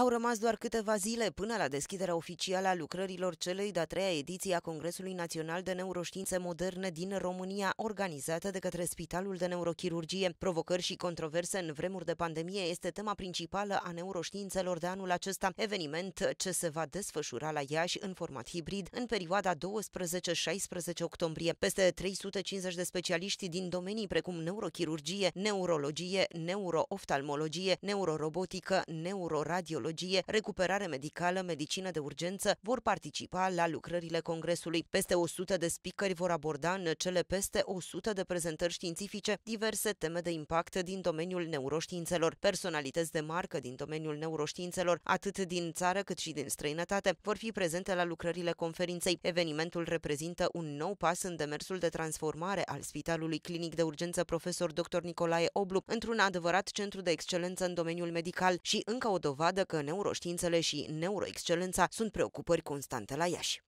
Au rămas doar câteva zile până la deschiderea oficială a lucrărilor celei de-a treia ediție a Congresului Național de Neuroștiințe Moderne din România, organizată de către Spitalul de Neurochirurgie. Provocări și controverse în vremuri de pandemie este tema principală a neuroștiințelor de anul acesta, eveniment ce se va desfășura la Iași în format hibrid în perioada 12-16 octombrie. Peste 350 de specialiști din domenii precum neurochirurgie, neurologie, neurooftalmologie, neurorobotică, neuroradiologie, oncologie, recuperare medicală, medicină de urgență vor participa la lucrările Congresului. Peste 100 de speakeri vor aborda în cele peste 100 de prezentări științifice diverse teme de impact din domeniul neuroștiințelor. Personalități de marcă din domeniul neuroștiințelor, atât din țară cât și din străinătate, vor fi prezente la lucrările conferinței. Evenimentul reprezintă un nou pas în demersul de transformare al Spitalului Clinic de Urgență Profesor Dr. Nicolae Oblu într-un adevărat centru de excelență în domeniul medical și încă o dovadă că că neuroștiințele și neuroexcelența sunt preocupări constante la Iași.